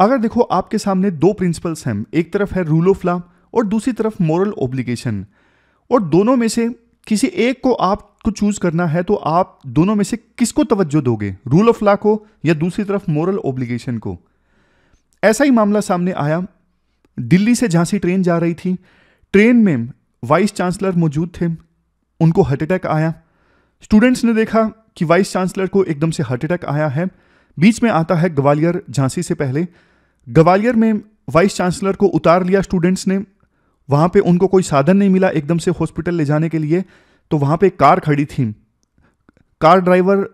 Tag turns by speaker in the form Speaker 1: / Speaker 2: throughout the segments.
Speaker 1: अगर देखो आपके सामने दो प्रिंसिपल्स हैं एक तरफ है रूल ऑफ लॉ और दूसरी तरफ मॉरल ऑब्लिगेशन और दोनों में से किसी एक को आपको चूज करना है तो आप दोनों में से किसको तवज्जो दोगे रूल ऑफ लॉ को या दूसरी तरफ मॉरल ऑब्लिगेशन को ऐसा ही मामला सामने आया दिल्ली से झांसी ट्रेन जा रही थी ट्रेन में वाइस चांसलर मौजूद थे उनको हार्ट अटैक आया स्टूडेंट्स ने देखा कि वाइस चांसलर को एकदम से हार्ट अटैक आया है बीच में आता है ग्वालियर झांसी से पहले ग्वालियर में वाइस चांसलर को उतार लिया स्टूडेंट्स ने वहाँ पे उनको कोई साधन नहीं मिला एकदम से हॉस्पिटल ले जाने के लिए तो वहाँ पे कार खड़ी थी कार ड्राइवर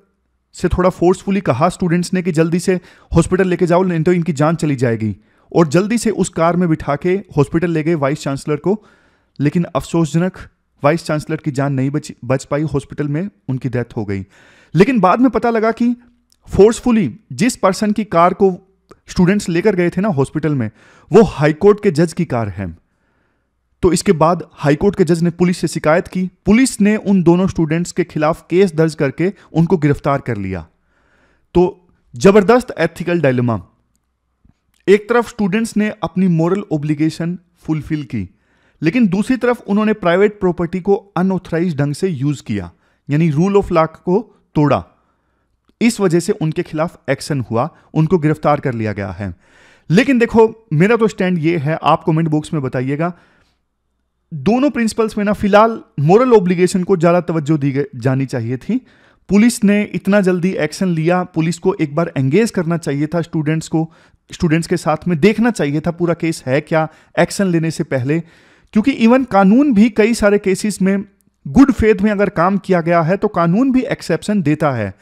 Speaker 1: से थोड़ा फोर्सफुली कहा स्टूडेंट्स ने कि जल्दी से हॉस्पिटल लेके जाओ नहीं तो इनकी जान चली जाएगी और जल्दी से उस कार में बिठा के हॉस्पिटल ले गए वाइस चांसलर को लेकिन अफसोसजनक वाइस चांसलर की जान नहीं बच बच पाई हॉस्पिटल में उनकी डेथ हो गई लेकिन बाद में पता लगा कि फोर्सफुली जिस पर्सन की कार को स्टूडेंट्स लेकर गए थे ना हॉस्पिटल में वो हाईकोर्ट के जज की कार है तो इसके बाद हाईकोर्ट के जज ने पुलिस से शिकायत की पुलिस ने उन दोनों स्टूडेंट्स के खिलाफ केस दर्ज करके उनको गिरफ्तार कर लिया तो जबरदस्त एथिकल डायलमा एक तरफ स्टूडेंट्स ने अपनी मॉरल ओब्लिगेशन फुलफिल की लेकिन दूसरी तरफ उन्होंने प्राइवेट प्रॉपर्टी को अनऑथराइज ढंग से यूज किया यानी रूल ऑफ लॉ को तोड़ा इस वजह से उनके खिलाफ एक्शन हुआ उनको गिरफ्तार कर लिया गया है लेकिन देखो मेरा तो स्टैंड ये है आप कमेंट बॉक्स में बताइएगा दोनों प्रिंसिपल्स में ना फिलहाल मॉरल ऑब्लिगेशन को ज़्यादा तवज्जो दी जानी चाहिए थी पुलिस ने इतना जल्दी एक्शन लिया पुलिस को एक बार एंगेज करना चाहिए था स्टूडेंट्स को स्टूडेंट्स के साथ में देखना चाहिए था पूरा केस है क्या एक्शन लेने से पहले क्योंकि इवन कानून भी कई सारे केसेस में गुड फेथ में अगर काम किया गया है तो कानून भी एक्सेप्शन देता है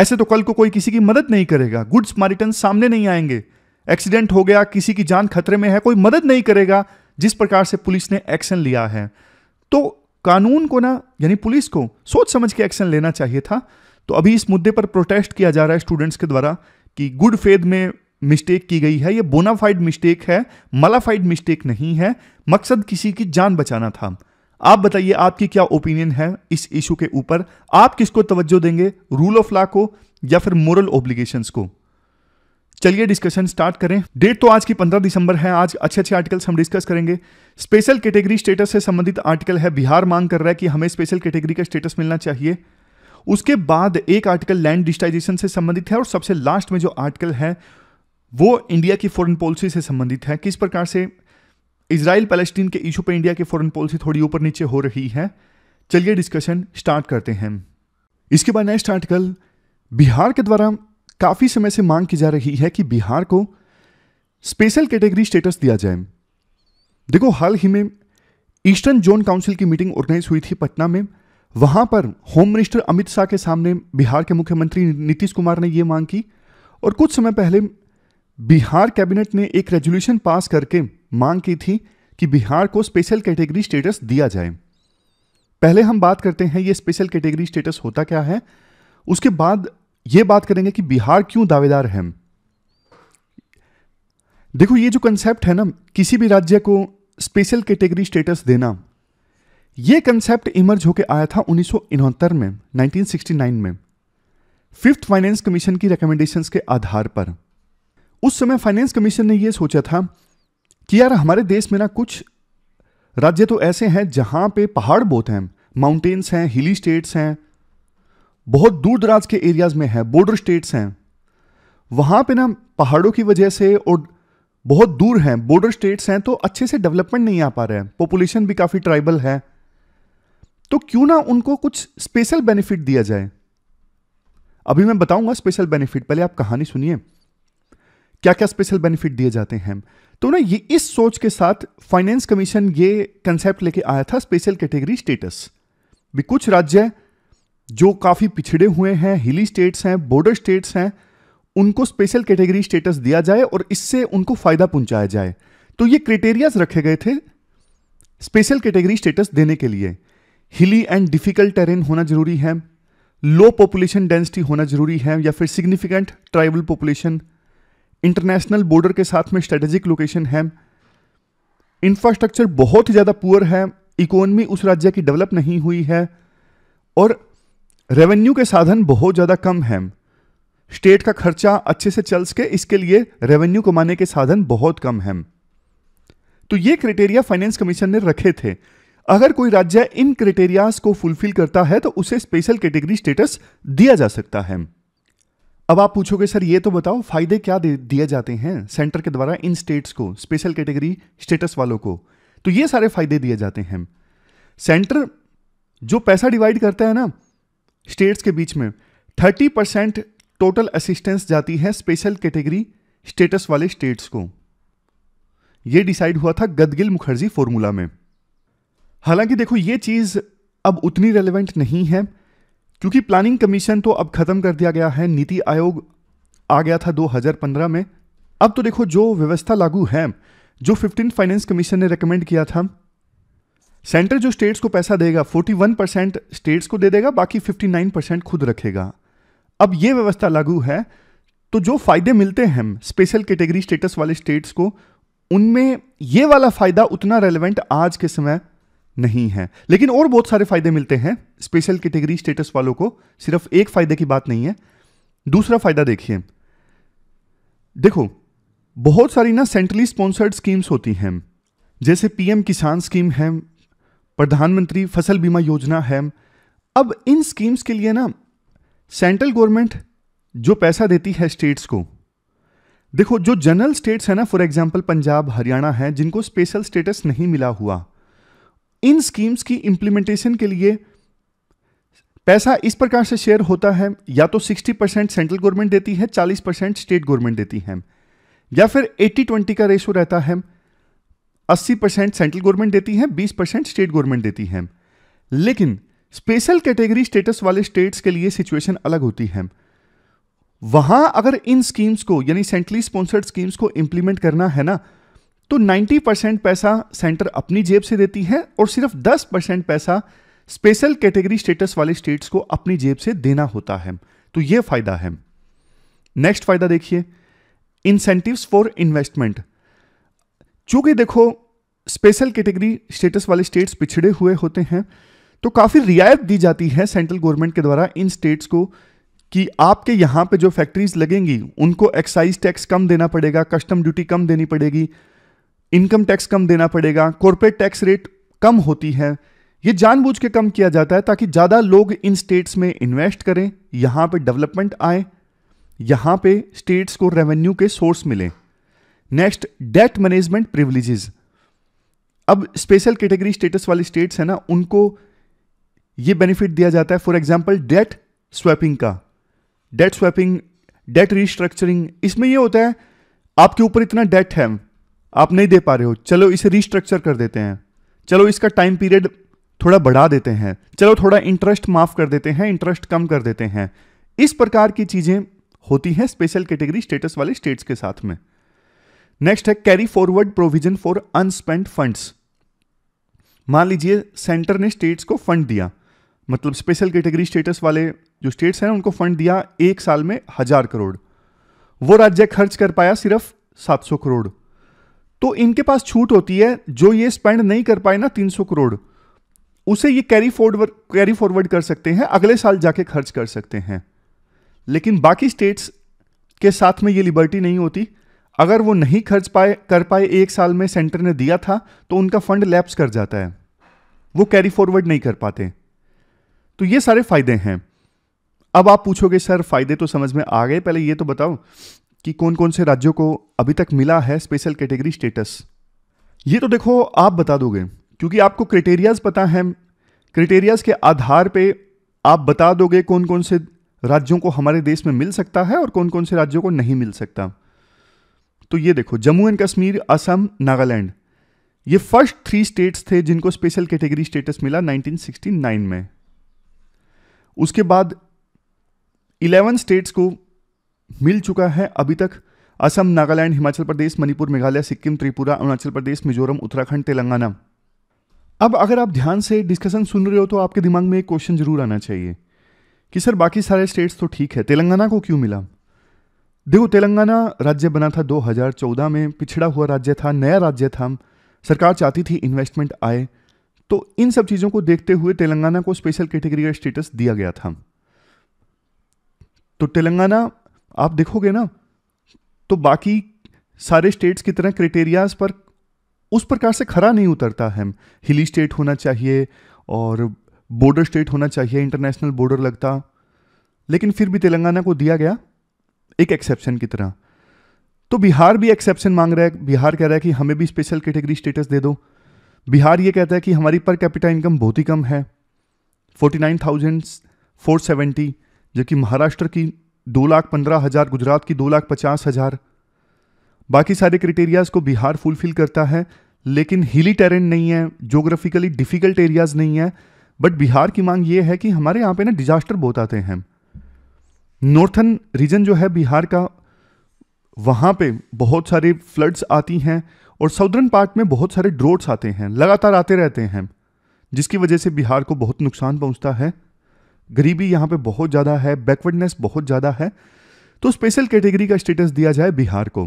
Speaker 1: ऐसे तो कल को कोई किसी की मदद नहीं करेगा गुड स्मारिटन सामने नहीं आएंगे एक्सीडेंट हो गया किसी की जान खतरे में है कोई मदद नहीं करेगा जिस प्रकार से पुलिस ने एक्शन लिया है तो कानून को ना यानी पुलिस को सोच समझ के एक्शन लेना चाहिए था तो अभी इस मुद्दे पर प्रोटेस्ट किया जा रहा है स्टूडेंट्स के द्वारा कि गुड फेद में मिस्टेक की गई है ये बोनाफाइड मिस्टेक है मलाफाइड मिस्टेक नहीं है मकसद किसी की जान बचाना था आप बताइए आपकी क्या ओपिनियन है इस इशू के ऊपर आप किसको तवज्जो देंगे रूल ऑफ लॉ को या फिर मोरल ओब्लिगेशंस को चलिए डिस्कशन स्टार्ट करें डेट तो आज की 15 दिसंबर है आज अच्छे अच्छे आर्टिकल्स हम डिस्कस करेंगे स्पेशल कैटेगरी स्टेटस से संबंधित आर्टिकल है बिहार मांग कर रहा है कि हमें स्पेशल कैटेगरी का स्टेटस मिलना चाहिए उसके बाद एक आर्टिकल लैंड डिस्टाइजेशन से संबंधित है और सबसे लास्ट में जो आर्टिकल है वो इंडिया की फॉरेन पॉलिसी से संबंधित है किस प्रकार से इसराइल पैलेस्टीन के इशू पर इंडिया की फॉरन पॉलिसी थोड़ी ऊपर नीचे हो रही है चलिए डिस्कशन स्टार्ट करते हैं इसके बाद नेक्स्ट आर्टिकल बिहार के द्वारा काफ़ी समय से मांग की जा रही है कि बिहार को स्पेशल कैटेगरी स्टेटस दिया जाए देखो हाल ही में ईस्टर्न जोन काउंसिल की मीटिंग ऑर्गेनाइज हुई थी पटना में वहां पर होम मिनिस्टर अमित शाह के सामने बिहार के मुख्यमंत्री नीतीश कुमार ने यह मांग की और कुछ समय पहले बिहार कैबिनेट ने एक रेजोल्यूशन पास करके मांग की थी कि बिहार को स्पेशल कैटेगरी स्टेटस दिया जाए पहले हम बात करते हैं ये स्पेशल कैटेगरी स्टेटस होता क्या है उसके बाद ये बात करेंगे कि बिहार क्यों दावेदार है देखो ये जो कंसेप्ट है ना किसी भी राज्य को स्पेशल कैटेगरी स्टेटस देना ये कंसेप्ट इमर्ज होकर आया था उन्नीस में 1969 में फिफ्थ फाइनेंस कमीशन की रिकमेंडेशंस के आधार पर उस समय फाइनेंस कमीशन ने यह सोचा था कि यार हमारे देश में ना कुछ राज्य तो ऐसे हैं जहां पे पहाड़ बहुत हैं माउंटेन्स हैं हिली स्टेट्स हैं बहुत दूर दराज के एरियाज़ में हैं बॉर्डर स्टेट्स हैं वहां पे ना पहाड़ों की वजह से और बहुत दूर हैं बॉर्डर स्टेट्स हैं तो अच्छे से डेवलपमेंट नहीं आ पा रहे हैं पॉपुलेशन भी काफ़ी ट्राइबल है तो क्यों ना उनको कुछ स्पेशल बेनिफिट दिया जाए अभी मैं बताऊंगा स्पेशल बेनिफिट पहले आप कहानी सुनिए क्या क्या स्पेशल बेनिफिट दिए जाते हैं तो ना ये इस सोच के साथ फाइनेंस कमीशन ये कंसेप्ट लेके आया था स्पेशल कैटेगरी स्टेटस भी कुछ राज्य जो काफ़ी पिछड़े हुए हैं हिली स्टेट्स हैं बॉर्डर स्टेट्स हैं उनको स्पेशल कैटेगरी स्टेटस दिया जाए और इससे उनको फ़ायदा पहुंचाया जाए तो ये क्रिटेरियाज रखे गए थे स्पेशल कैटेगरी स्टेटस देने के लिए हिली एंड डिफिकल्ट टेरेन होना ज़रूरी है लो पॉपुलेशन डेंसिटी होना ज़रूरी है या फिर significant tribal population international border के साथ में स्ट्रेटेजिक लोकेशन है इंफ्रास्ट्रक्चर बहुत ही ज़्यादा पुअर है इकोनमी उस राज्य की डेवलप नहीं हुई है और रेवेन्यू के साधन बहुत ज़्यादा कम हैं स्टेट का खर्चा अच्छे से चल सके इसके लिए रेवेन्यू कमाने के साधन बहुत कम हैं तो ये क्राइटेरिया फाइनेंस कमीशन ने रखे थे अगर कोई राज्य इन क्राइटेरियाज को फुलफिल करता है तो उसे स्पेशल कैटेगरी स्टेटस दिया जा सकता है अब आप पूछोगे सर ये तो बताओ फायदे क्या दिए जाते हैं सेंटर के द्वारा इन स्टेट्स को स्पेशल कैटेगरी स्टेटस वालों को तो ये सारे फायदे दिए जाते हैं सेंटर जो पैसा डिवाइड करता है ना स्टेट्स के बीच में थर्टी परसेंट टोटल असिस्टेंस जाती है स्पेशल कैटेगरी स्टेटस वाले स्टेट्स को यह डिसाइड हुआ था गदगिल मुखर्जी फॉर्मूला में हालांकि देखो ये चीज़ अब उतनी रेलिवेंट नहीं है क्योंकि प्लानिंग कमीशन तो अब खत्म कर दिया गया है नीति आयोग आ गया था 2015 में अब तो देखो जो व्यवस्था लागू है जो 15 फाइनेंस कमीशन ने रेकमेंड किया था सेंटर जो स्टेट्स को पैसा देगा 41 परसेंट स्टेट्स को दे देगा बाकी 59 परसेंट खुद रखेगा अब यह व्यवस्था लागू है तो जो फायदे मिलते हैं स्पेशल कैटेगरी स्टेटस वाले स्टेट्स को उनमें ये वाला फायदा उतना रेलिवेंट आज के समय नहीं है लेकिन और बहुत सारे फायदे मिलते हैं स्पेशल कैटेगरी स्टेटस वालों को सिर्फ एक फायदे की बात नहीं है दूसरा फायदा देखिए देखो बहुत सारी ना सेंट्रली स्पॉन्सर्ड स्कीम्स होती हैं जैसे पीएम किसान स्कीम है प्रधानमंत्री फसल बीमा योजना है अब इन स्कीम्स के लिए ना सेंट्रल गवर्नमेंट जो पैसा देती है स्टेट्स को देखो जो जनरल स्टेट्स है ना फॉर एग्जांपल पंजाब हरियाणा है जिनको स्पेशल स्टेटस नहीं मिला हुआ इन स्कीम्स की इंप्लीमेंटेशन के लिए पैसा इस प्रकार से शेयर होता है या तो 60 परसेंट सेंट्रल गवर्नमेंट देती है 40 परसेंट स्टेट गवर्नमेंट देती है या फिर 80 20 का रेशो रहता है 80 परसेंट सेंट्रल गवर्नमेंट देती है 20 परसेंट स्टेट गवर्नमेंट देती है लेकिन स्पेशल कैटेगरी स्टेटस वाले स्टेट्स के लिए सिचुएशन अलग होती है वहां अगर इन स्कीम्स को यानी सेंट्रली स्पॉन्सर्ड स्कीम्स को इंप्लीमेंट करना है ना तो 90 परसेंट पैसा सेंटर अपनी जेब से देती है और सिर्फ 10 परसेंट पैसा स्पेशल कैटेगरी स्टेटस वाले स्टेट्स को अपनी जेब से देना होता है तो ये फायदा है नेक्स्ट फायदा देखिए इंसेंटिव्स फॉर इन्वेस्टमेंट चूंकि देखो स्पेशल कैटेगरी स्टेटस वाले स्टेट्स पिछड़े हुए होते हैं तो काफ़ी रियायत दी जाती है सेंट्रल गवर्नमेंट के द्वारा इन स्टेट्स को कि आपके यहां पे जो फैक्ट्रीज लगेंगी उनको एक्साइज टैक्स कम देना पड़ेगा कस्टम ड्यूटी कम देनी पड़ेगी इनकम टैक्स कम देना पड़ेगा कॉरपोरेट टैक्स रेट कम होती है ये जानबूझ के कम किया जाता है ताकि ज़्यादा लोग इन स्टेट्स में इन्वेस्ट करें यहां पे डेवलपमेंट आए यहां पे स्टेट्स को रेवेन्यू के सोर्स मिले नेक्स्ट डेट मैनेजमेंट प्रिविलेजेस अब स्पेशल कैटेगरी स्टेटस वाली स्टेट्स हैं ना उनको ये बेनिफिट दिया जाता है फॉर एग्जाम्पल डेट स्वैपिंग का डेट स्वैपिंग डेट रिस्ट्रक्चरिंग इसमें यह होता है आपके ऊपर इतना डेट है आप नहीं दे पा रहे हो चलो इसे रिस्ट्रक्चर कर देते हैं चलो इसका टाइम पीरियड थोड़ा बढ़ा देते हैं चलो थोड़ा इंटरेस्ट माफ कर देते हैं इंटरेस्ट कम कर देते हैं इस प्रकार की चीजें होती हैं स्पेशल कैटेगरी स्टेटस वाले स्टेट्स के साथ में नेक्स्ट है carry forward provision for unspent funds मान लीजिए सेंटर ने स्टेट्स को फंड दिया मतलब स्पेशल कैटेगरी स्टेटस वाले जो स्टेट्स हैं उनको फंड दिया एक साल में हजार करोड़ वो राज्य खर्च कर पाया सिर्फ 700 करोड़ तो इनके पास छूट होती है जो ये स्पेंड नहीं कर पाए ना 300 करोड़ उसे ये कैरी फॉरवर्ड कैरी फॉरवर्ड कर सकते हैं अगले साल जाके खर्च कर सकते हैं लेकिन बाकी स्टेट्स के साथ में ये लिबर्टी नहीं होती अगर वो नहीं खर्च पाए कर पाए एक साल में सेंटर ने दिया था तो उनका फंड लैप्स कर जाता है वो कैरी फॉरवर्ड नहीं कर पाते तो ये सारे फायदे हैं अब आप पूछोगे सर फायदे तो समझ में आ गए पहले ये तो बताओ कि कौन कौन से राज्यों को अभी तक मिला है स्पेशल कैटेगरी स्टेटस ये तो देखो आप बता दोगे क्योंकि आपको क्रिटेरियाज पता है क्रिटेरियाज के आधार पे आप बता दोगे कौन कौन से राज्यों को हमारे देश में मिल सकता है और कौन कौन से राज्यों को नहीं मिल सकता तो ये देखो जम्मू एंड कश्मीर असम नागालैंड ये फर्स्ट थ्री स्टेट्स थे जिनको स्पेशल कैटेगरी स्टेटस मिला 1969 में उसके बाद 11 स्टेट्स को मिल चुका है अभी तक असम नागालैंड हिमाचल प्रदेश मणिपुर मेघालय सिक्किम त्रिपुरा अरुणाचल प्रदेश मिजोरम उत्तराखंड तेलंगाना अब अगर आप ध्यान से डिस्कशन सुन रहे हो तो आपके दिमाग में एक क्वेश्चन जरूर आना चाहिए कि सर बाकी सारे स्टेट्स तो ठीक है तेलंगाना को क्यों मिला देखो तेलंगाना राज्य बना था 2014 में पिछड़ा हुआ राज्य था नया राज्य था सरकार चाहती थी इन्वेस्टमेंट आए तो इन सब चीज़ों को देखते हुए तेलंगाना को स्पेशल कैटेगरी का स्टेटस दिया गया था तो तेलंगाना आप देखोगे ना तो बाकी सारे स्टेट्स की तरह क्राइटेरियाज पर उस प्रकार से खरा नहीं उतरता है हिली स्टेट होना चाहिए और बॉर्डर स्टेट होना चाहिए इंटरनेशनल बॉर्डर लगता लेकिन फिर भी तेलंगाना को दिया गया एक एक्सेप्शन की तरह तो बिहार भी एक्सेप्शन मांग रहा है बिहार कह रहा है कि हमें भी स्पेशल कैटेगरी स्टेटस दे दो बिहार ये कहता है कि हमारी पर कैपिटा इनकम बहुत ही कम है forty nine thousand four seventy जबकि महाराष्ट्र की दो लाख पंद्रह हज़ार गुजरात की दो लाख पचास हज़ार बाकी सारे क्रिटेरियाज को बिहार फुलफिल करता है लेकिन हिली टेरेंट नहीं है जोग्राफिकली डिफ़िकल्ट एरियाज़ नहीं है बट बिहार की मांग ये है कि हमारे यहाँ पे ना डिज़ास्टर बहुत आते हैं नॉर्थन रीजन जो है बिहार का वहाँ पे बहुत सारे फ्लड्स आती हैं और साउदर्न पार्ट में बहुत सारे ड्रोट्स आते हैं लगातार आते रहते हैं जिसकी वजह से बिहार को बहुत नुकसान पहुँचता है गरीबी यहाँ पे बहुत ज़्यादा है बैकवर्डनेस बहुत ज़्यादा है तो स्पेशल कैटेगरी का स्टेटस दिया जाए बिहार को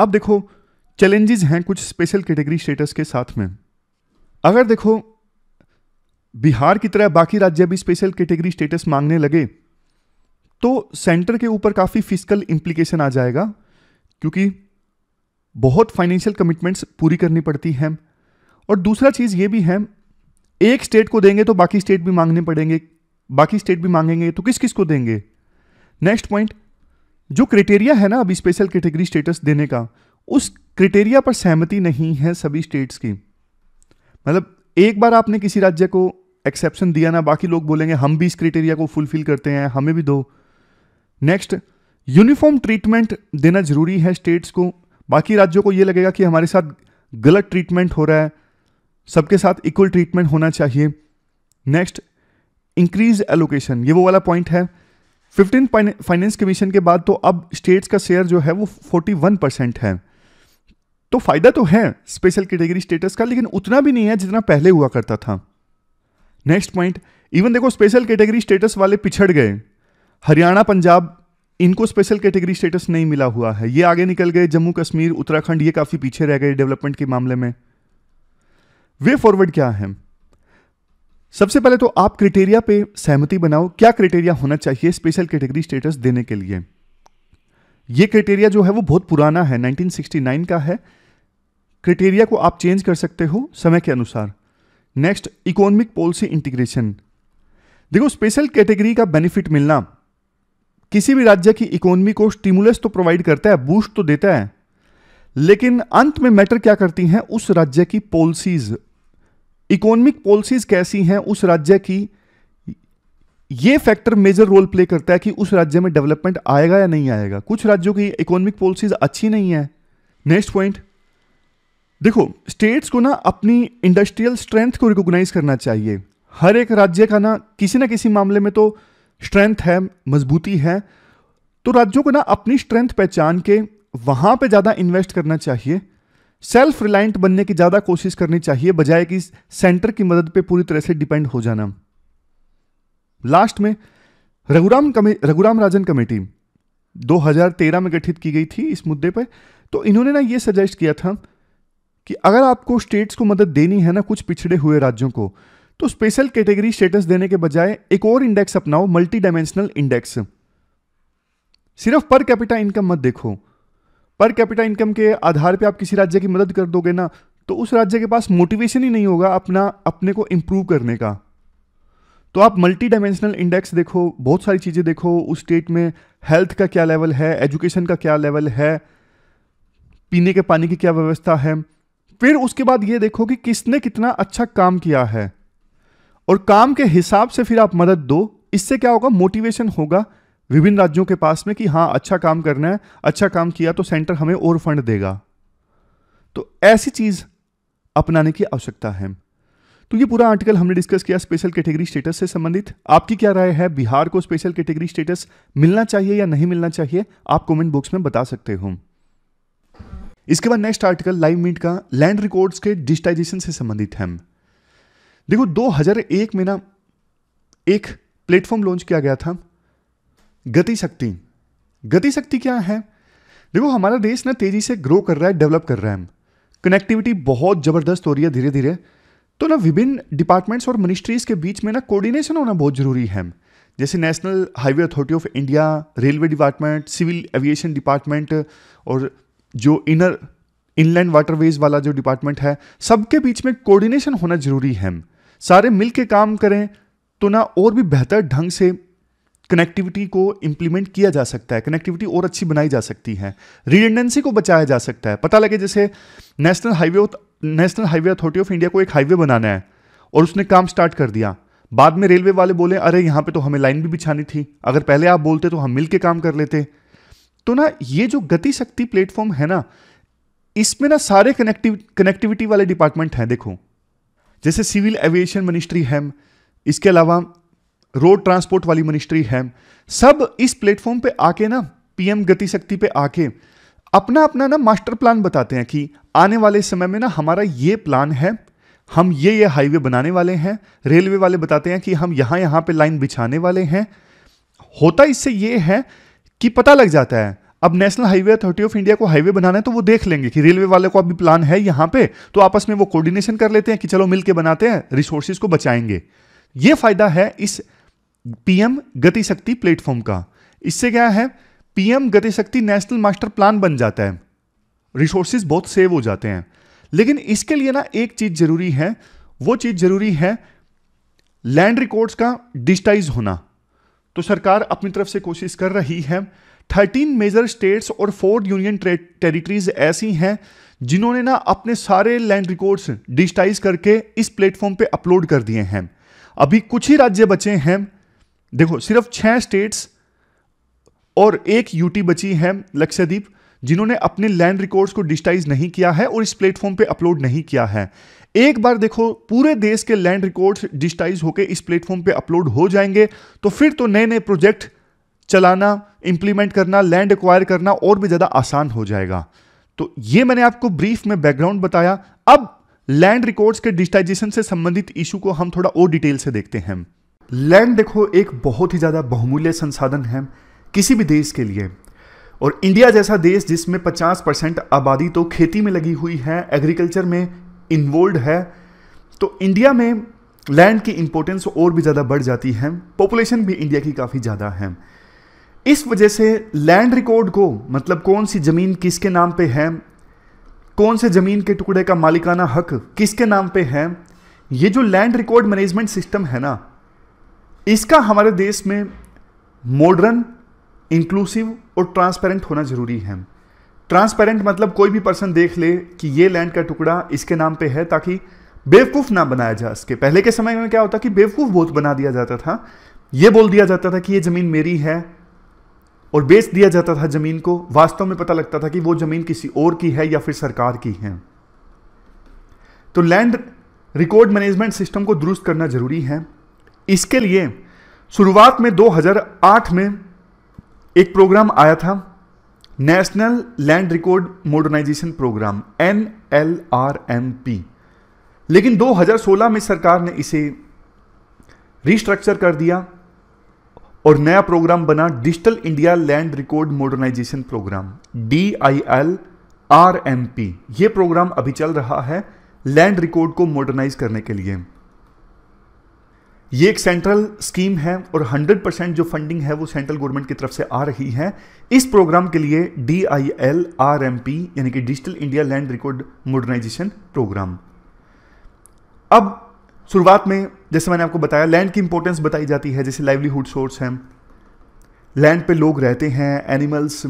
Speaker 1: अब देखो चैलेंजेस हैं कुछ स्पेशल कैटेगरी स्टेटस के साथ में अगर देखो बिहार की तरह बाकी राज्य भी स्पेशल कैटेगरी स्टेटस मांगने लगे तो सेंटर के ऊपर काफ़ी फिजिकल इंप्लीकेशन आ जाएगा क्योंकि बहुत फाइनेंशियल कमिटमेंट्स पूरी करनी पड़ती हैं और दूसरा चीज़ ये भी है एक स्टेट को देंगे तो बाकी स्टेट भी मांगने पड़ेंगे बाकी स्टेट भी मांगेंगे तो किस किस को देंगे नेक्स्ट पॉइंट जो क्रिटेरिया है ना अभी स्पेशल कैटेगरी स्टेटस देने का उस क्रिटेरिया पर सहमति नहीं है सभी स्टेट्स की मतलब एक बार आपने किसी राज्य को एक्सेप्शन दिया ना बाकी लोग बोलेंगे हम भी इस क्रिटेरिया को फुलफिल करते हैं हमें भी दो नेक्स्ट यूनिफॉर्म ट्रीटमेंट देना जरूरी है स्टेट्स को बाकी राज्यों को यह लगेगा कि हमारे साथ गलत ट्रीटमेंट हो रहा है सबके साथ इक्वल ट्रीटमेंट होना चाहिए नेक्स्ट इंक्रीज एलोकेशन ये वो वाला पॉइंट है फिफ्टीन फाइनेंस कमीशन के बाद तो अब स्टेट्स का शेयर जो है वो फोर्टी वन परसेंट है तो फायदा तो है स्पेशल कैटेगरी स्टेटस का लेकिन उतना भी नहीं है जितना पहले हुआ करता था नेक्स्ट पॉइंट इवन देखो स्पेशल कैटेगरी स्टेटस वाले पिछड़ गए हरियाणा पंजाब इनको स्पेशल कैटेगरी स्टेटस नहीं मिला हुआ है ये आगे निकल गए जम्मू कश्मीर उत्तराखंड ये काफ़ी पीछे रह गए डेवलपमेंट के मामले में वे फॉरवर्ड क्या है सबसे पहले तो आप क्रिटेरिया पे सहमति बनाओ क्या क्रिटेरिया होना चाहिए स्पेशल कैटेगरी स्टेटस देने के लिए यह क्रिटेरिया जो है वो बहुत पुराना है 1969 का है क्रिटेरिया को आप चेंज कर सकते हो समय के अनुसार नेक्स्ट इकोनॉमिक पॉलिसी इंटीग्रेशन देखो स्पेशल कैटेगरी का बेनिफिट मिलना किसी भी राज्य की इकोनॉमी को स्टिमुलस तो प्रोवाइड करता है बूस्ट तो देता है लेकिन अंत में मैटर क्या करती हैं उस राज्य की पॉलिसीज इकोनॉमिक पॉलिसीज कैसी हैं उस राज्य की ये फैक्टर मेजर रोल प्ले करता है कि उस राज्य में डेवलपमेंट आएगा या नहीं आएगा कुछ राज्यों की इकोनॉमिक पॉलिसीज अच्छी नहीं है नेक्स्ट पॉइंट देखो स्टेट्स को ना अपनी इंडस्ट्रियल स्ट्रेंथ को रिकॉग्नाइज करना चाहिए हर एक राज्य का ना किसी ना किसी मामले में तो स्ट्रेंथ है मजबूती है तो राज्यों को ना अपनी स्ट्रेंथ पहचान के वहां पे ज़्यादा इन्वेस्ट करना चाहिए सेल्फ रिलायंट बनने की ज़्यादा कोशिश करनी चाहिए बजाय कि सेंटर की मदद पे पूरी तरह से डिपेंड हो जाना लास्ट में रघुराम कमे रघुराम राजन कमेटी 2013 में गठित की गई थी इस मुद्दे पर तो इन्होंने ना ये सजेस्ट किया था कि अगर आपको स्टेट्स को मदद देनी है ना कुछ पिछड़े हुए राज्यों को तो स्पेशल कैटेगरी स्टेटस देने के बजाय एक और इंडेक्स अपनाओ मल्टी डायमेंशनल इंडेक्स सिर्फ पर कैपिटा इनकम मत देखो पर कैपिटा इनकम के आधार पे आप किसी राज्य की मदद कर दोगे ना तो उस राज्य के पास मोटिवेशन ही नहीं होगा अपना अपने को इम्प्रूव करने का तो आप मल्टी डायमेंशनल इंडेक्स देखो बहुत सारी चीज़ें देखो उस स्टेट में हेल्थ का क्या लेवल है एजुकेशन का क्या लेवल है पीने के पानी की क्या व्यवस्था है फिर उसके बाद ये देखो कि किसने कितना अच्छा काम किया है और काम के हिसाब से फिर आप मदद दो इससे क्या होगा मोटिवेशन होगा विभिन्न राज्यों के पास में कि हाँ अच्छा काम करना है अच्छा काम किया तो सेंटर हमें और फंड देगा तो ऐसी चीज़ अपनाने की आवश्यकता है तो ये पूरा आर्टिकल हमने डिस्कस किया स्पेशल कैटेगरी स्टेटस से संबंधित आपकी क्या राय है बिहार को स्पेशल कैटेगरी स्टेटस मिलना चाहिए या नहीं मिलना चाहिए आप कमेंट बॉक्स में बता सकते हो इसके बाद नेक्स्ट आर्टिकल लाइव मीट का लैंड रिकॉर्ड्स के डिजिटाइजेशन से संबंधित है देखो 2001 में ना एक प्लेटफॉर्म लॉन्च किया गया था गति शक्ति गति शक्ति क्या है देखो हमारा देश ना तेज़ी से ग्रो कर रहा है डेवलप कर रहा है कनेक्टिविटी बहुत ज़बरदस्त हो रही है धीरे धीरे तो ना विभिन्न डिपार्टमेंट्स और मिनिस्ट्रीज़ के बीच में ना कोऑर्डिनेशन होना बहुत ज़रूरी है जैसे National Highway Authority of India railway department civil aviation department और जो इनर इनलैंड वाटरवेज वाला जो डिपार्टमेंट है सबके बीच में कोऑर्डिनेशन होना ज़रूरी है सारे मिल काम करें तो ना और भी बेहतर ढंग से कनेक्टिविटी को इंप्लीमेंट किया जा सकता है कनेक्टिविटी और अच्छी बनाई जा सकती है रिडेंडेंसी को बचाया जा सकता है पता लगे जैसे National Highway National Highway Authority of India को एक हाईवे बनाना है और उसने काम स्टार्ट कर दिया बाद में रेलवे वाले बोले अरे यहाँ पे तो हमें लाइन भी बिछानी थी अगर पहले आप बोलते तो हम मिल काम कर लेते तो ना ये जो गति शक्ति प्लेटफॉर्म है ना इसमें ना सारे कनेक्टिव कनेक्टिविटी वाले डिपार्टमेंट हैं देखो जैसे सिविल एविएशन मिनिस्ट्री है इसके अलावा रोड ट्रांसपोर्ट वाली मिनिस्ट्री है सब इस प्लेटफॉर्म पे आके ना पीएम गति शक्ति पे आके अपना अपना ना मास्टर प्लान बताते हैं कि आने वाले समय में ना हमारा ये प्लान है हम ये ये हाईवे बनाने वाले हैं रेलवे वाले बताते हैं कि हम यहाँ यहाँ पे लाइन बिछाने वाले हैं होता इससे ये है कि पता लग जाता है अब National Highway Authority of India को हाईवे बनाना है तो वो देख लेंगे कि रेलवे वाले को अभी प्लान है यहाँ पे तो आपस में वो कोऑर्डिनेशन कर लेते हैं कि चलो मिलके बनाते हैं रिसोर्सेज को बचाएंगे ये फायदा है इस पीएम गतिशक्ति प्लेटफॉर्म का इससे क्या है PM Gatishakti National Master Plan बन जाता है रिसोर्सेज बहुत सेव हो जाते हैं लेकिन इसके लिए ना एक चीज जरूरी है वो चीज जरूरी है लैंड रिकॉर्ड्स का डिजिटाइज होना तो सरकार अपनी तरफ से कोशिश कर रही है थर्टीन मेजर स्टेट्स और फोर यूनियन टेरिटरीज ऐसी हैं जिन्होंने ना अपने सारे लैंड रिकॉर्ड्स डिजिटाइज करके इस प्लेटफॉर्म पे अपलोड कर दिए हैं अभी कुछ ही राज्य बचे हैं देखो सिर्फ छह स्टेट्स और एक यूटी बची है लक्षद्वीप जिन्होंने अपने लैंड रिकॉर्ड्स को डिजिटाइज नहीं किया है और इस प्लेटफॉर्म पे अपलोड नहीं किया है एक बार देखो पूरे देश के लैंड रिकॉर्ड्स डिजिटाइज होकर इस प्लेटफॉर्म पे अपलोड हो जाएंगे तो फिर तो नए नए प्रोजेक्ट चलाना इंप्लीमेंट करना लैंड एक्वायर करना और भी ज़्यादा आसान हो जाएगा तो ये मैंने आपको ब्रीफ में बैकग्राउंड बताया अब लैंड रिकॉर्ड्स के डिजिटाइजेशन से संबंधित इशू को हम थोड़ा और डिटेल से देखते हैं लैंड देखो एक बहुत ही ज़्यादा बहुमूल्य संसाधन है किसी भी देश के लिए और इंडिया जैसा देश जिसमें 50 परसेंट आबादी तो खेती में लगी हुई है एग्रीकल्चर में इन्वॉल्व है तो इंडिया में लैंड की इम्पोर्टेंस और भी ज़्यादा बढ़ जाती है पॉपुलेशन भी इंडिया की काफ़ी ज़्यादा है इस वजह से लैंड रिकॉर्ड को मतलब कौन सी ज़मीन किसके नाम पे है कौन से ज़मीन के टुकड़े का मालिकाना हक किसके नाम पे है ये जो लैंड रिकॉर्ड मैनेजमेंट सिस्टम है ना इसका हमारे देश में मॉडर्न इंक्लूसिव और ट्रांसपेरेंट होना ज़रूरी है ट्रांसपेरेंट मतलब कोई भी पर्सन देख ले कि ये लैंड का टुकड़ा इसके नाम पे है ताकि बेवकूफ़ ना बनाया जा सके पहले के समय में क्या होता कि बेवकूफ़ बहुत बना दिया जाता था ये बोल दिया जाता था कि ये ज़मीन मेरी है और बेच दिया जाता था ज़मीन को वास्तव में पता लगता था कि वो ज़मीन किसी और की है या फिर सरकार की है तो लैंड रिकॉर्ड मैनेजमेंट सिस्टम को दुरुस्त करना ज़रूरी है इसके लिए शुरुआत में 2008 में एक प्रोग्राम आया था National Land record modernisation programme N L R M P लेकिन 2016 में सरकार ने इसे रिस्ट्रक्चर कर दिया और नया प्रोग्राम बना digital India land record modernisation programme D I L R M P ये प्रोग्राम अभी चल रहा है लैंड रिकॉर्ड को मॉडर्नाइज करने के लिए ये एक सेंट्रल स्कीम है और 100 परसेंट जो फंडिंग है वो सेंट्रल गवर्नमेंट की तरफ से आ रही है इस प्रोग्राम के लिए D I L R M P यानी कि digital India land record modernisation programme अब शुरुआत में जैसे मैंने आपको बताया लैंड की इंपॉर्टेंस बताई जाती है जैसे लाइवलीहुड सोर्स हैं लैंड पे लोग रहते हैं एनिमल्स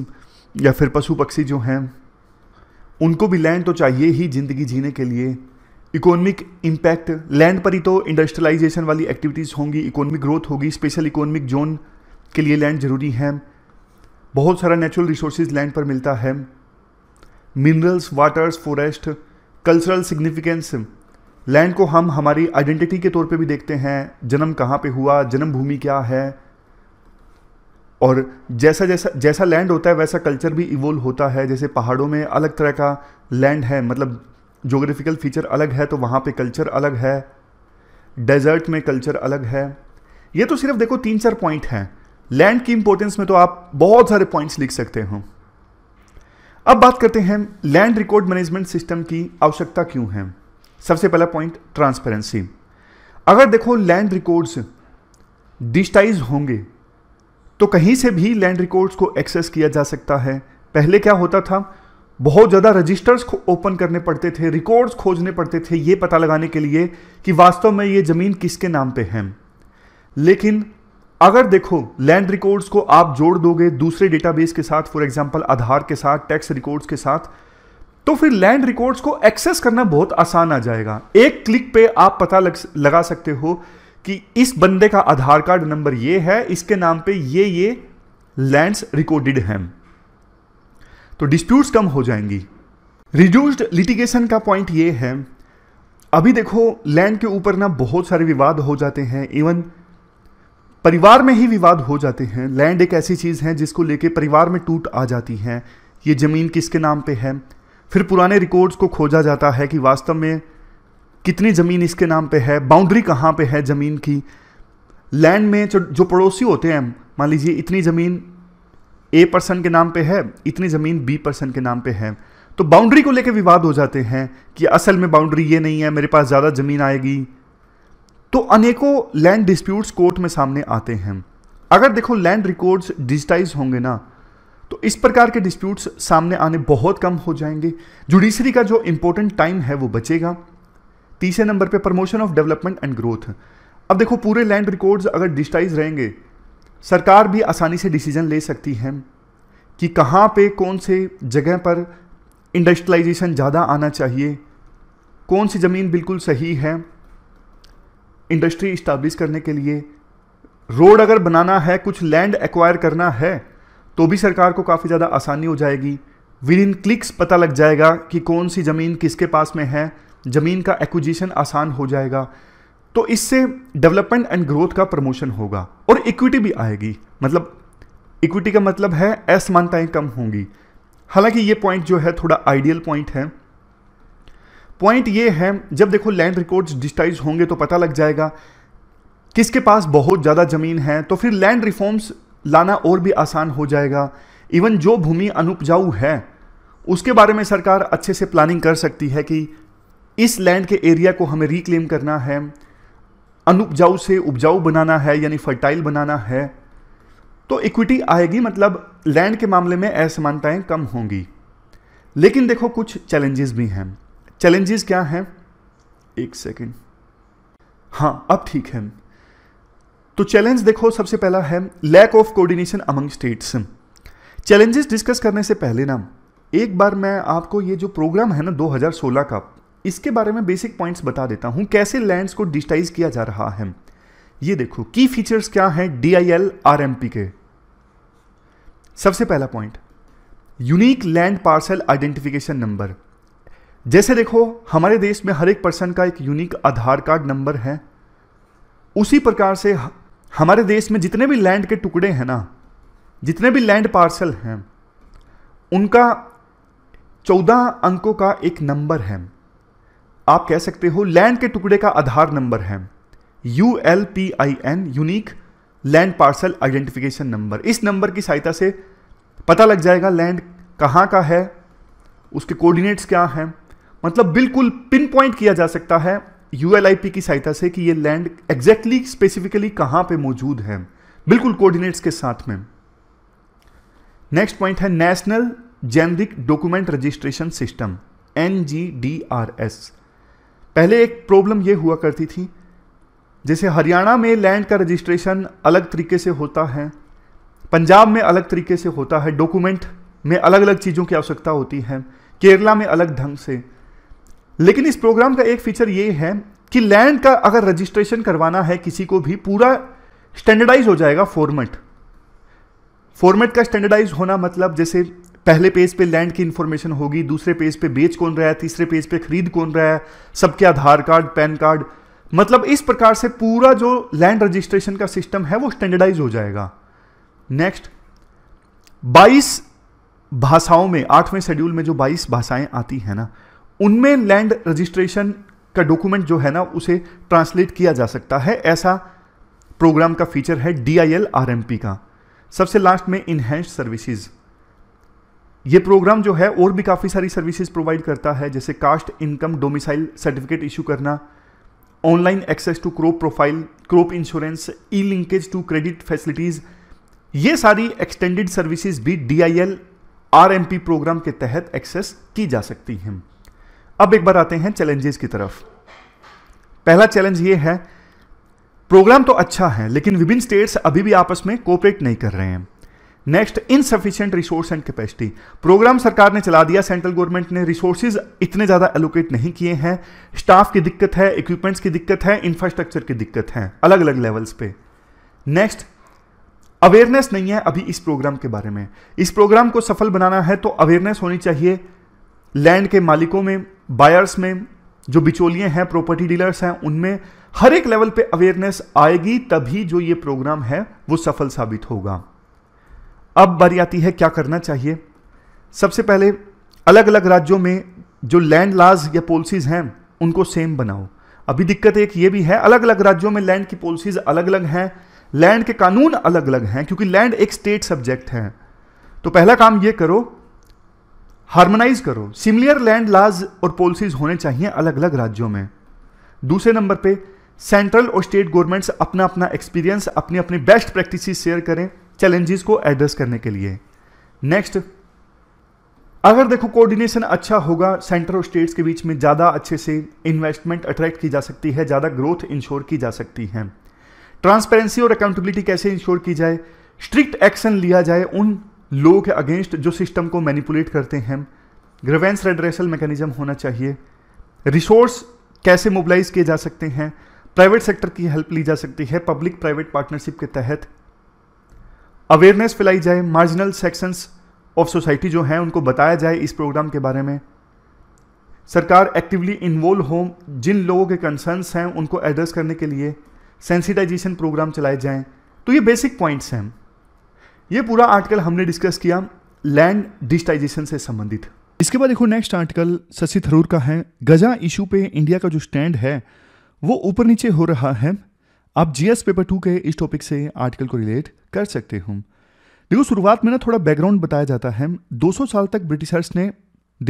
Speaker 1: या फिर पशु पक्षी जो हैं उनको भी लैंड तो चाहिए ही ज़िंदगी जीने के लिए इकोनॉमिक इम्पैक्ट लैंड पर ही तो इंडस्ट्रियलाइजेशन वाली एक्टिविटीज़ होंगी इकोनॉमिक ग्रोथ होगी स्पेशल इकोनॉमिक जोन के लिए लैंड ज़रूरी है बहुत सारा नेचुरल रिसोर्स लैंड पर मिलता है minerals waters forest cultural significance land को हम हमारी आइडेंटिटी के तौर पे भी देखते हैं जन्म कहाँ पे हुआ जन्मभूमि क्या है और जैसा जैसा जैसा लैंड होता है वैसा कल्चर भी इवोल्व होता है जैसे पहाड़ों में अलग तरह का लैंड है मतलब जोग्राफिकल फीचर अलग है तो वहाँ पे कल्चर अलग है डेजर्ट में कल्चर अलग है ये तो सिर्फ देखो तीन चार पॉइंट हैं लैंड की इंपॉर्टेंस में तो आप बहुत सारे पॉइंट्स लिख सकते हो अब बात करते हैं लैंड रिकॉर्ड मैनेजमेंट सिस्टम की आवश्यकता क्यों है सबसे पहला पॉइंट ट्रांसपेरेंसी अगर देखो लैंड रिकॉर्ड्स डिजिटाइज होंगे तो कहीं से भी लैंड रिकॉर्ड्स को एक्सेस किया जा सकता है पहले क्या होता था बहुत ज़्यादा रजिस्टर्स ओपन करने पड़ते थे रिकॉर्ड्स खोजने पड़ते थे ये पता लगाने के लिए कि वास्तव में ये ज़मीन किसके नाम पे है लेकिन अगर देखो लैंड रिकॉर्ड्स को आप जोड़ दोगे दूसरे डेटाबेस के साथ फॉर एग्जांपल आधार के साथ टैक्स रिकॉर्ड्स के साथ तो फिर लैंड रिकॉर्ड्स को एक्सेस करना बहुत आसान आ जाएगा एक क्लिक पे आप पता लग, लगा सकते हो कि इस बंदे का आधार कार्ड नंबर ये है इसके नाम पे ये ये लैंड्स रिकॉर्डेड हैं तो डिस्प्यूट्स कम हो जाएंगी रिड्यूस्ड लिटिगेशन का पॉइंट ये है अभी देखो लैंड के ऊपर ना बहुत सारे विवाद हो जाते हैं इवन परिवार में ही विवाद हो जाते हैं लैंड एक ऐसी चीज़ है जिसको लेके परिवार में टूट आ जाती है ये ज़मीन किसके नाम पे है फिर पुराने रिकॉर्ड्स को खोजा जाता है कि वास्तव में कितनी ज़मीन इसके नाम पे है बाउंड्री कहाँ पे है ज़मीन की लैंड में जो, जो पड़ोसी होते हैं मान लीजिए इतनी ज़मीन ए पर्सन के नाम पे है इतनी ज़मीन बी पर्सन के नाम पे है तो बाउंड्री को लेकर विवाद हो जाते हैं कि असल में बाउंड्री ये नहीं है मेरे पास ज़्यादा ज़मीन आएगी तो अनेकों लैंड डिस्प्यूट्स कोर्ट में सामने आते हैं अगर देखो लैंड रिकॉर्ड्स डिजिटाइज होंगे ना तो इस प्रकार के डिस्प्यूट्स सामने आने बहुत कम हो जाएंगे जुडिशरी का जो इंपॉर्टेंट टाइम है वो बचेगा तीसरे नंबर पे promotion of development and growth अब देखो पूरे लैंड रिकॉर्ड्स अगर डिजिटाइज रहेंगे सरकार भी आसानी से डिसीजन ले सकती है कि कहाँ पे कौन से जगह पर इंडस्ट्रियलाइजेशन ज़्यादा आना चाहिए कौन सी ज़मीन बिल्कुल सही है इंडस्ट्री इस्टाब्लिश करने के लिए रोड अगर बनाना है कुछ लैंड एक्वायर करना है तो भी सरकार को काफ़ी ज़्यादा आसानी हो जाएगी विद इन क्लिक्स पता लग जाएगा कि कौन सी ज़मीन किसके पास में है ज़मीन का एक्विजिशन आसान हो जाएगा तो इससे डेवलपमेंट एंड ग्रोथ का प्रमोशन होगा और इक्विटी भी आएगी मतलब इक्विटी का मतलब है असमानताएं कम होंगी हालांकि ये पॉइंट जो है थोड़ा आइडियल पॉइंट है पॉइंट ये है जब देखो लैंड रिकॉर्ड्स डिजिटाइज होंगे तो पता लग जाएगा किसके पास बहुत ज़्यादा ज़मीन है तो फिर लैंड रिफॉर्म्स लाना और भी आसान हो जाएगा इवन जो भूमि अनुपजाऊ है उसके बारे में सरकार अच्छे से प्लानिंग कर सकती है कि इस लैंड के एरिया को हमें रिक्लेम करना है अनुपजाऊ से उपजाऊ बनाना है यानी फर्टाइल बनाना है तो इक्विटी आएगी मतलब लैंड के मामले में असमानताएं कम होंगी लेकिन देखो कुछ चैलेंजेस भी हैं चैलेंजेस क्या हैं एक सेकेंड हाँ अब ठीक है तो चैलेंज देखो सबसे पहला है lack of coordination among states challenges discuss करने से पहले ना एक बार मैं आपको ये जो प्रोग्राम है ना 2016 का इसके बारे में बेसिक पॉइंट्स बता देता हूं कैसे लैंड्स को डिजिटाइज किया जा रहा है ये देखो की फीचर्स क्या हैं D I L R M P के सबसे पहला point unique land parcel identification number जैसे देखो हमारे देश में हर एक पर्सन का एक यूनिक आधार कार्ड नंबर है उसी प्रकार से हमारे देश में जितने भी लैंड के टुकड़े हैं ना जितने भी लैंड पार्सल हैं उनका चौदह अंकों का एक नंबर है आप कह सकते हो लैंड के टुकड़े का आधार नंबर है U L P I N unique land parcel identification number इस नंबर की सहायता से पता लग जाएगा लैंड कहाँ का है उसके कोऑर्डिनेट्स क्या हैं मतलब बिल्कुल पिन पॉइंट किया जा सकता है यू की सहायता से कि ये लैंड एग्जैक्टली स्पेसिफिकली कहाँ पे मौजूद है बिल्कुल कोऑर्डिनेट्स के साथ में नेक्स्ट पॉइंट है national generic document registration system N G D R S पहले एक प्रॉब्लम ये हुआ करती थी जैसे हरियाणा में लैंड का रजिस्ट्रेशन अलग तरीके से होता है पंजाब में अलग तरीके से होता है डॉक्यूमेंट में अलग अलग चीज़ों की आवश्यकता होती है केरला में अलग ढंग से लेकिन इस प्रोग्राम का एक फीचर ये है कि लैंड का अगर रजिस्ट्रेशन करवाना है किसी को भी पूरा स्टैंडर्डाइज हो जाएगा फॉर्मेट फॉर्मेट का स्टैंडर्डाइज होना मतलब जैसे पहले पेज पे लैंड की इन्फॉर्मेशन होगी दूसरे पेज पे बेच कौन रहा है तीसरे पेज पे खरीद कौन रहा है सबके आधार कार्ड पैन कार्ड मतलब इस प्रकार से पूरा जो लैंड रजिस्ट्रेशन का सिस्टम है वो स्टैंडर्डाइज हो जाएगा नेक्स्ट 22 भाषाओं में आठवें शेड्यूल में जो 22 भाषाएं आती हैं ना उनमें लैंड रजिस्ट्रेशन का डॉक्यूमेंट जो है ना उसे ट्रांसलेट किया जा सकता है ऐसा प्रोग्राम का फीचर है D I L R M P का सबसे लास्ट में इनहेंस सर्विसेज ये प्रोग्राम जो है और भी काफ़ी सारी सर्विसेज प्रोवाइड करता है जैसे caste income domicile certificate issue करना online access to crop profile crop insurance e linkage to credit facilities ये सारी एक्सटेंडेड सर्विसेज भी D I L R M P programme के तहत एक्सेस की जा सकती हैं अब एक बार आते हैं चैलेंजेस की तरफ पहला चैलेंज ये है प्रोग्राम तो अच्छा है लेकिन विभिन्न स्टेट्स अभी भी आपस में कोऑपरेट नहीं कर रहे हैं next insufficient resource and capacity programme सरकार ने चला दिया सेंट्रल गवर्नमेंट ने रिसोर्सेज इतने ज़्यादा एलोकेट नहीं किए हैं स्टाफ की दिक्कत है इक्विपमेंट्स की दिक्कत है इंफ्रास्ट्रक्चर की दिक्कत है अलग अलग लेवल्स पे नेक्स्ट अवेयरनेस नहीं है अभी इस प्रोग्राम के बारे में इस प्रोग्राम को सफल बनाना है तो अवेयरनेस होनी चाहिए लैंड के मालिकों में बायर्स में जो बिचौलिए हैं प्रॉपर्टी डीलर्स हैं उनमें हर एक लेवल पे अवेयरनेस आएगी तभी जो ये प्रोग्राम है वो सफल साबित होगा अब बारी आती है क्या करना चाहिए सबसे पहले अलग अलग राज्यों में जो लैंड लाज या पॉलिसीज़ हैं उनको सेम बनाओ अभी दिक्कत एक ये भी है अलग अलग राज्यों में लैंड की पॉलिसीज़ अलग अलग हैं लैंड के कानून अलग अलग हैं क्योंकि लैंड एक स्टेट सब्जेक्ट है तो पहला काम ये करो हार्मोनाइज करो सिमिलियर लैंड लाज और पॉलिसीज होने चाहिए अलग अलग राज्यों में दूसरे नंबर पे सेंट्रल और स्टेट गवर्नमेंट्स अपना अपना एक्सपीरियंस अपनी अपनी बेस्ट प्रैक्टिस शेयर करें चैलेंजेस को एड्रेस करने के लिए नेक्स्ट अगर देखो कोऑर्डिनेशन अच्छा होगा सेंटर और स्टेट्स के बीच में ज़्यादा अच्छे से इन्वेस्टमेंट अट्रैक्ट की जा सकती है ज़्यादा ग्रोथ इंश्योर की जा सकती है ट्रांसपेरेंसी और अकाउंटेबिलिटी कैसे इंश्योर की जाए स्ट्रिक्ट एक्शन लिया जाए उन लोगों के अगेंस्ट जो सिस्टम को मैनिपुलेट करते हैं ग्रेवेंस रेडरेसल मैकेनिज्म होना चाहिए रिसोर्स कैसे मोबिलाइज किए जा सकते हैं प्राइवेट सेक्टर की हेल्प ली जा सकती है पब्लिक प्राइवेट पार्टनरशिप के तहत अवेयरनेस फैलाई जाए मार्जिनल सेक्शंस ऑफ सोसाइटी जो हैं उनको बताया जाए इस प्रोग्राम के बारे में सरकार एक्टिवली इन्वॉल्व हो जिन लोगों के कंसर्न्स हैं उनको एड्रेस करने के लिए सेंसिटाइजेशन प्रोग्राम चलाए जाएं तो ये बेसिक पॉइंट्स हैं ये पूरा आर्टिकल हमने डिस्कस किया लैंड डिजिटाइजेशन से संबंधित इसके बाद देखो नेक्स्ट आर्टिकल शशि थरूर का है गजा इशू पे इंडिया का जो स्टैंड है वो ऊपर नीचे हो रहा है आप जीएस पेपर टू के इस टॉपिक से आर्टिकल को रिलेट कर सकते हो देखो शुरुआत में ना थोड़ा बैकग्राउंड बताया जाता है 200 साल तक ब्रिटिशर्स ने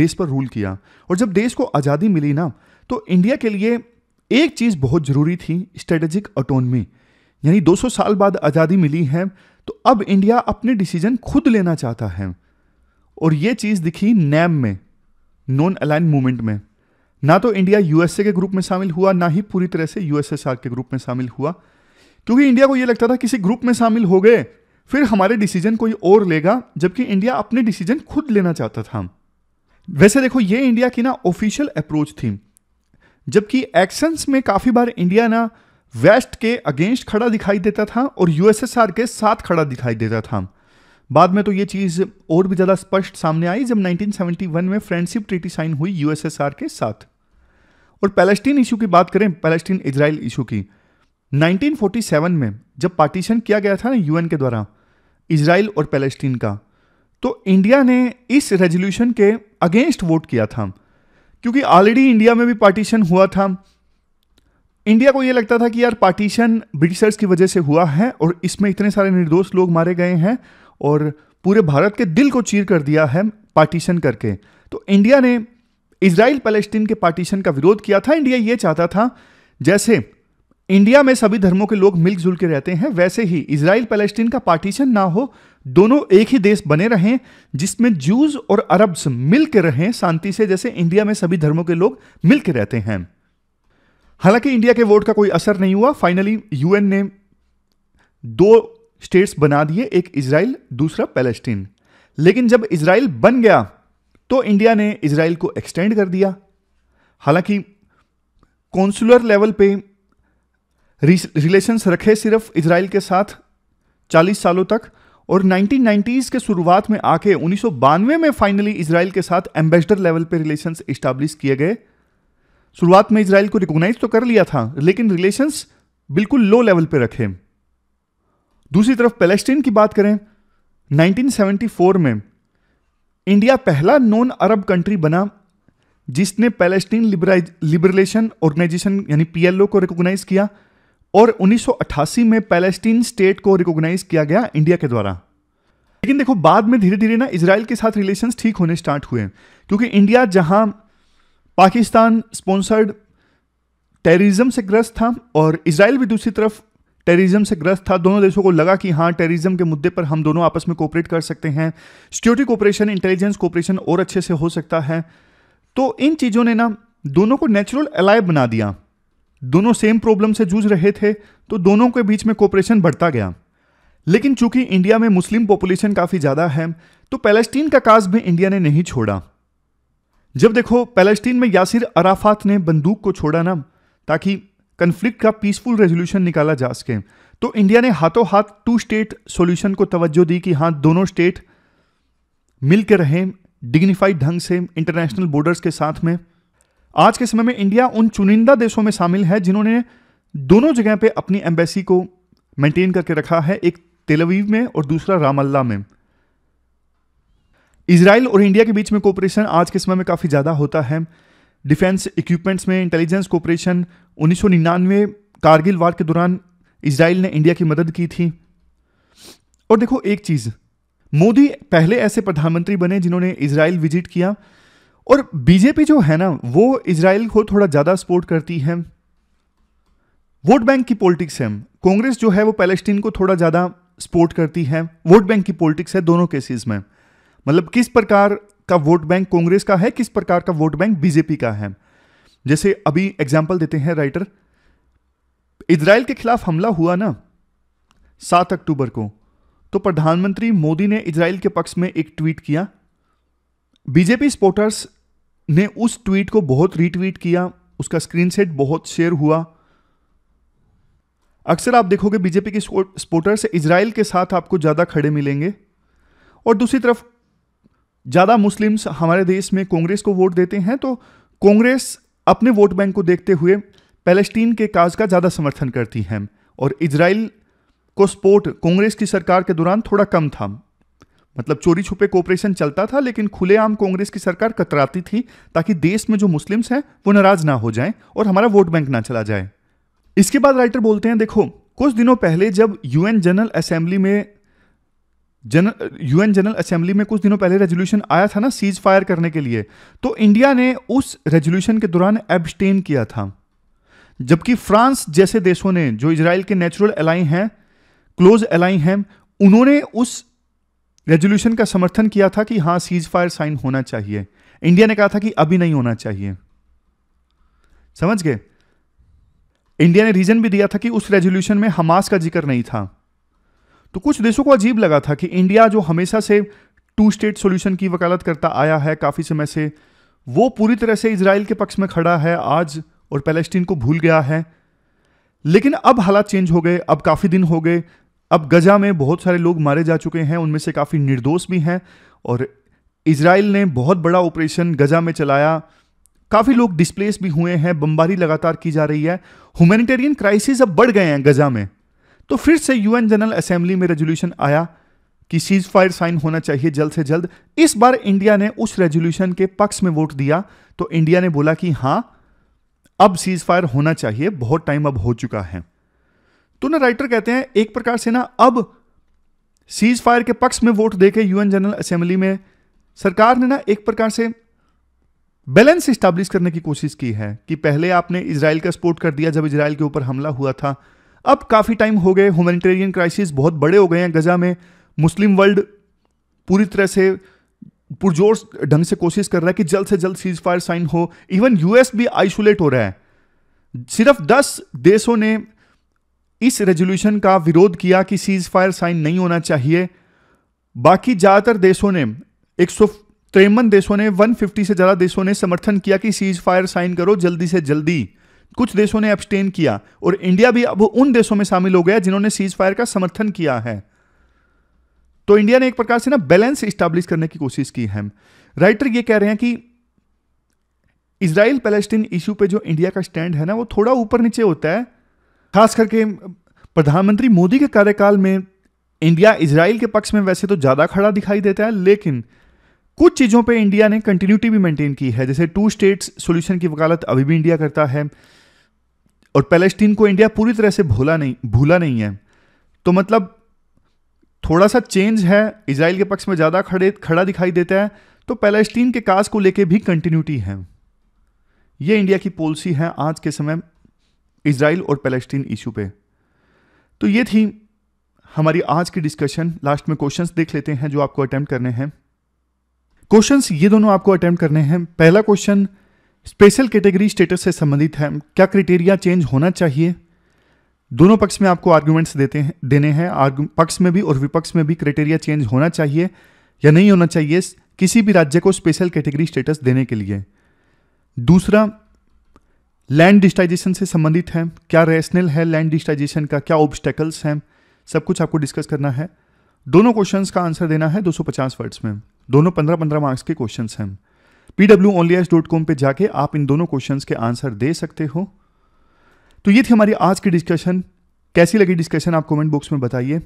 Speaker 1: देश पर रूल किया और जब देश को आज़ादी मिली ना तो इंडिया के लिए एक चीज़ बहुत ज़रूरी थी स्ट्रेटेजिक ऑटोनमी यानी 200 साल बाद आज़ादी मिली है तो अब इंडिया अपने डिसीजन खुद लेना चाहता है और ये चीज़ दिखी नैम में नॉन अलाइन मूवमेंट में ना तो इंडिया यूएसए के ग्रुप में शामिल हुआ ना ही पूरी तरह से यूएसएसआर के ग्रुप में शामिल हुआ क्योंकि इंडिया को यह लगता था किसी ग्रुप में शामिल हो गए फिर हमारे डिसीजन कोई और लेगा जबकि इंडिया अपने डिसीजन खुद लेना चाहता था वैसे देखो ये इंडिया की ना ऑफिशियल अप्रोच थी जबकि एक्शंस में काफी बार इंडिया ना वेस्ट के अगेंस्ट खड़ा दिखाई देता था और यूएसएसआर के साथ खड़ा दिखाई देता था बाद में तो ये चीज़ और भी ज़्यादा स्पष्ट सामने आई जब 1971 में फ्रेंडशिप ट्रीटी साइन हुई यूएसएसआर के साथ और पैलेस्टीन इशू की बात करें पैलेस्टीन इसराइल इशू की 1947 में जब पार्टीशन किया गया था ना यूएन के द्वारा इसराइल और पैलेस्टीन का तो इंडिया ने इस रेजोल्यूशन के अगेंस्ट वोट किया था क्योंकि ऑलरेडी इंडिया में भी पार्टीशन हुआ था इंडिया को यह लगता था कि यार पार्टीशन ब्रिटिशर्स की वजह से हुआ है और इसमें इतने सारे निर्दोष लोग मारे गए हैं और पूरे भारत के दिल को चीर कर दिया है पार्टीशन करके तो इंडिया ने इसराइल पैलेस्टीन के पार्टीशन का विरोध किया था इंडिया ये चाहता था जैसे इंडिया में सभी धर्मों के लोग मिलजुल के रहते हैं वैसे ही इसराइल पैलेस्टीन का पार्टीशन ना हो दोनों एक ही देश बने रहें जिसमें जूज और अरब्स मिल के रहें शांति से जैसे इंडिया में सभी धर्मों के लोग मिल के रहते हैं हालांकि इंडिया के वोट का कोई असर नहीं हुआ फाइनली यूएन ने दो स्टेट्स बना दिए एक इसराइल दूसरा पैलेस्टीन लेकिन जब इसराइल बन गया तो इंडिया ने इसराइल को एक्सटेंड कर दिया हालांकि कौंसुलर लेवल पे रिलेशंस रखे सिर्फ इसराइल के साथ 40 सालों तक और 1990s के शुरुआत में आके उन्नीस में फाइनली इसराइल के साथ एम्बेसडर लेवल पे रिलेशंस इस्टाब्लिश किए गए शुरुआत में इसराइल को रिकॉग्नाइज तो कर लिया था लेकिन रिलेशंस बिल्कुल लो लेवल पे रखे दूसरी तरफ पैलेस्टीन की बात करें 1974 में इंडिया पहला नॉन अरब कंट्री बना जिसने पैलेस्टीन लिबरेशन ऑर्गेनाइजेशन यानी पीएलओ को रिकॉग्नाइज किया और 1988 में पैलेस्टीन स्टेट को रिकॉग्नाइज किया गया इंडिया के द्वारा लेकिन देखो बाद में धीरे धीरे ना इसराइल के साथ रिलेशन ठीक होने स्टार्ट हुए क्योंकि इंडिया जहां पाकिस्तान स्पॉन्सर्ड टेररिज्म से ग्रस्त था और इसराइल भी दूसरी तरफ टेररिज्म से ग्रस्त था दोनों देशों को लगा कि हाँ टेररिज्म के मुद्दे पर हम दोनों आपस में कोऑपरेट कर सकते हैं सिक्योरिटी कोऑपरेशन इंटेलिजेंस कोऑपरेशन और अच्छे से हो सकता है तो इन चीज़ों ने ना दोनों को नेचुरल अलाय बना दिया दोनों सेम प्रॉब्लम से जूझ रहे थे तो दोनों के बीच में कोऑपरेशन बढ़ता गया लेकिन चूंकि इंडिया में मुस्लिम पॉपुलेशन काफ़ी ज़्यादा है तो पैलेस्टीन का काज भी इंडिया ने नहीं छोड़ा जब देखो पैलेस्टीन में यासिर अराफात ने बंदूक को छोड़ा ना ताकि कन्फ्लिक्ट का पीसफुल रेजोल्यूशन निकाला जा सके तो इंडिया ने हाथों हाथ टू स्टेट सोल्यूशन को तवज्जो दी कि हाँ दोनों स्टेट मिलकर रहें डिग्निफाइड ढंग से इंटरनेशनल बॉर्डर्स के साथ में आज के समय में इंडिया उन चुनिंदा देशों में शामिल है जिन्होंने दोनों जगह पे अपनी एम्बेसी को मेंटेन करके रखा है एक तेलवीव में और दूसरा रामल्ला में इसराइल और इंडिया के बीच में कोऑपरेशन आज के समय में काफ़ी ज़्यादा होता है डिफेंस इक्विपमेंट्स में इंटेलिजेंस कोऑपरेशन उन्नीस कारगिल वार के दौरान इसराइल ने इंडिया की मदद की थी और देखो एक चीज़ मोदी पहले ऐसे प्रधानमंत्री बने जिन्होंने इसराइल विजिट किया और बीजेपी जो है ना वो इसराइल को थोड़ा ज़्यादा सपोर्ट करती है वोट बैंक की पॉलिटिक्स है कांग्रेस जो है वो पैलेस्टीन को थोड़ा ज़्यादा सपोर्ट करती है वोट बैंक की पॉलिटिक्स है दोनों केसेस में मतलब किस प्रकार का वोट बैंक कांग्रेस का है किस प्रकार का वोट बैंक बीजेपी का है जैसे अभी एग्जाम्पल देते हैं राइटर इसराइल के खिलाफ हमला हुआ ना सात अक्टूबर को तो प्रधानमंत्री मोदी ने इसराइल के पक्ष में एक ट्वीट किया बीजेपी स्पोर्टर्स ने उस ट्वीट को बहुत रीट्वीट किया उसका स्क्रीनशॉट बहुत शेयर हुआ अक्सर आप देखोगे बीजेपी के स्पोर्टर्स इसराइल के साथ आपको ज़्यादा खड़े मिलेंगे और दूसरी तरफ ज़्यादा मुस्लिम्स हमारे देश में कांग्रेस को वोट देते हैं तो कांग्रेस अपने वोट बैंक को देखते हुए पैलेस्टीन के काज का ज़्यादा समर्थन करती हैं और इसराइल को सपोर्ट कांग्रेस की सरकार के दौरान थोड़ा कम था मतलब चोरी छुपे कोऑपरेशन चलता था लेकिन खुलेआम कांग्रेस की सरकार कतराती थी ताकि देश में जो मुस्लिम्स हैं वो नाराज ना हो जाएं और हमारा वोट बैंक ना चला जाए इसके बाद राइटर बोलते हैं देखो कुछ दिनों पहले जब यूएन जनरल असेंबली में जन यूएन जनरल असेंबली में कुछ दिनों पहले रेजोल्यूशन आया था ना सीज फायर करने के लिए तो इंडिया ने उस रेजोल्यूशन के दौरान एबस्टेन किया था जबकि फ्रांस जैसे देशों ने जो इसराइल के नेचुरल एलाई हैं क्लोज एलाई हैं उन्होंने उस रेजोल्यूशन का समर्थन किया था कि हाँ सीज फायर साइन होना चाहिए इंडिया ने कहा था कि अभी नहीं होना चाहिए समझ गए इंडिया ने रीजन भी दिया था कि उस रेजोल्यूशन में हमास का जिक्र नहीं था तो कुछ देशों को अजीब लगा था कि इंडिया जो हमेशा से टू स्टेट सॉल्यूशन की वकालत करता आया है काफ़ी समय से वो पूरी तरह से इसराइल के पक्ष में खड़ा है आज और पैलेस्टीन को भूल गया है लेकिन अब हालात चेंज हो गए अब काफ़ी दिन हो गए अब गजा में बहुत सारे लोग मारे जा चुके हैं उनमें से काफ़ी निर्दोष भी हैं और इसराइल ने बहुत बड़ा ऑपरेशन गजा में चलाया काफ़ी लोग डिस्प्लेस भी हुए हैं बमबारी लगातार की जा रही है ह्यूमैनिटेरियन क्राइसिस अब बढ़ गए हैं गजा में तो फिर से यूएन जनरल असेंबली में रेजोल्यूशन आया कि सीज फायर साइन होना चाहिए जल्द से जल्द इस बार इंडिया ने उस रेजोल्यूशन के पक्ष में वोट दिया तो इंडिया ने बोला कि हां अब सीज फायर होना चाहिए बहुत टाइम अब हो चुका है तो ना राइटर कहते हैं एक प्रकार से ना अब सीज फायर के पक्ष में वोट देके यूएन जनरल असेंबली में सरकार ने ना एक प्रकार से बैलेंस स्टैब्लिश करने की कोशिश की है कि पहले आपने इसराइल का सपोर्ट कर दिया जब इसराइल के ऊपर हमला हुआ था अब काफ़ी टाइम हो गए ह्यूमैनिटेरियन क्राइसिस बहुत बड़े हो गए हैं गज़ा में मुस्लिम वर्ल्ड पूरी तरह से पुरजोर ढंग से कोशिश कर रहा है कि जल्द से जल्द सीज फायर साइन हो इवन यूएस भी आइसोलेट हो रहा है सिर्फ दस देशों ने इस रेजोल्यूशन का विरोध किया कि सीज फायर साइन नहीं होना चाहिए बाकी ज़्यादातर देशों ने एक देशों ने 150 से ज़्यादा देशों ने समर्थन किया कि सीज फायर साइन करो जल्दी से जल्दी कुछ देशों ने एब्सटेन किया और इंडिया भी अब उन देशों में शामिल हो गया जिन्होंने सीज फायर का समर्थन किया है तो इंडिया ने एक प्रकार से ना बैलेंस स्टाब्लिश करने की कोशिश की है राइटर ये कह रहे हैं कि इसराइल पैलेस्टीन इशू पे जो इंडिया का स्टैंड है ना वो थोड़ा ऊपर नीचे होता है खास करके प्रधानमंत्री मोदी के कार्यकाल में इंडिया इसराइल के पक्ष में वैसे तो ज़्यादा खड़ा दिखाई देता है लेकिन कुछ चीज़ों पे इंडिया ने कंटिन्यूटी भी मेंटेन की है जैसे टू स्टेट्स सॉल्यूशन की वकालत अभी भी इंडिया करता है और पैलेस्टीन को इंडिया पूरी तरह से भूला नहीं भूला नहीं है तो मतलब थोड़ा सा चेंज है इसराइल के पक्ष में ज़्यादा खड़े खड़ा दिखाई देता है तो पैलेस्टीन के काज को लेके भी कंटिन्यूटी है ये इंडिया की पॉलिसी है आज के समय इसराइल और पैलेस्टीन इशू पे तो ये थी हमारी आज की डिस्कशन लास्ट में क्वेश्चंस देख लेते हैं जो आपको अटैम्प्ट करने हैं क्वेश्चंस ये दोनों आपको अटैम्प्ट करने हैं पहला क्वेश्चन स्पेशल कैटेगरी स्टेटस से संबंधित है क्या क्रिटेरिया चेंज होना चाहिए दोनों पक्ष में आपको आर्ग्यूमेंट्स देते हैं देने हैं पक्ष में भी और विपक्ष में भी क्राइटेरिया चेंज होना चाहिए या नहीं होना चाहिए किसी भी राज्य को स्पेशल कैटेगरी स्टेटस देने के लिए दूसरा लैंड डिस्टाइजेशन से संबंधित है क्या रेशनल है लैंड डिस्टाइजेशन का क्या ऑब्स्टेकल्स हैं सब कुछ आपको डिस्कस करना है दोनों क्वेश्चंस का आंसर देना है 250 वर्ड्स में दोनों 15-15 मार्क्स के क्वेश्चंस हैं एस डॉट कॉम पर जाके आप इन दोनों क्वेश्चन के आंसर दे सकते हो तो ये थी हमारी आज की डिस्कशन कैसी लगी डिस्कशन आप कमेंट बॉक्स में बताइए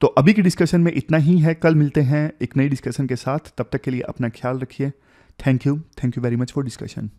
Speaker 1: तो अभी की डिस्कशन में इतना ही है कल मिलते हैं एक नई डिस्कशन के साथ तब तक के लिए अपना ख्याल रखिए thank you thank you very much for discussion